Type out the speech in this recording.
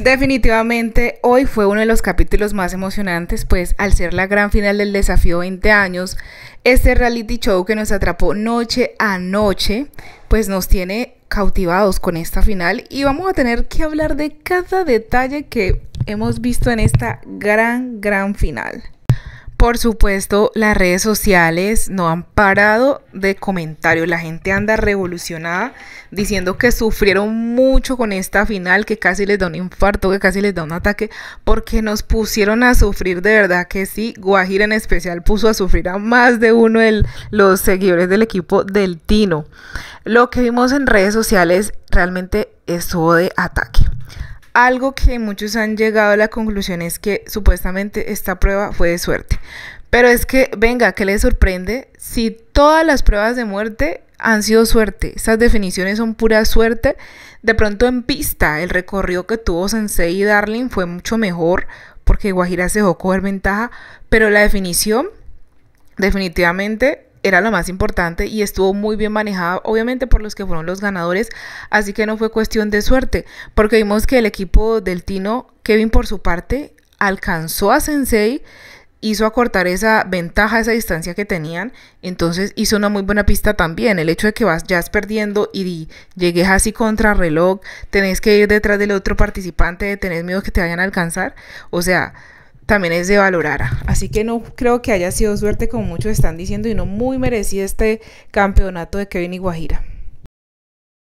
Definitivamente, hoy fue uno de los capítulos más emocionantes, pues al ser la gran final del desafío 20 años, este reality show que nos atrapó noche a noche, pues nos tiene cautivados con esta final y vamos a tener que hablar de cada detalle que hemos visto en esta gran, gran final. Por supuesto, las redes sociales no han parado de comentarios. La gente anda revolucionada diciendo que sufrieron mucho con esta final, que casi les da un infarto, que casi les da un ataque, porque nos pusieron a sufrir de verdad que sí. Guajira en especial puso a sufrir a más de uno de los seguidores del equipo del Tino. Lo que vimos en redes sociales realmente estuvo de ataque. Algo que muchos han llegado a la conclusión es que supuestamente esta prueba fue de suerte. Pero es que, venga, ¿qué le sorprende si todas las pruebas de muerte han sido suerte? esas definiciones son pura suerte. De pronto en pista, el recorrido que tuvo Sensei y Darling fue mucho mejor porque Guajira se dejó coger ventaja, pero la definición definitivamente era lo más importante y estuvo muy bien manejada, obviamente por los que fueron los ganadores, así que no fue cuestión de suerte, porque vimos que el equipo del Tino, Kevin por su parte, alcanzó a Sensei, hizo acortar esa ventaja, esa distancia que tenían, entonces hizo una muy buena pista también, el hecho de que vas, ya perdiendo y llegues así contra reloj, tenés que ir detrás del otro participante, tenés miedo que te vayan a alcanzar, o sea, también es de valorar. Así que no creo que haya sido suerte como muchos están diciendo y no muy merecía este campeonato de Kevin y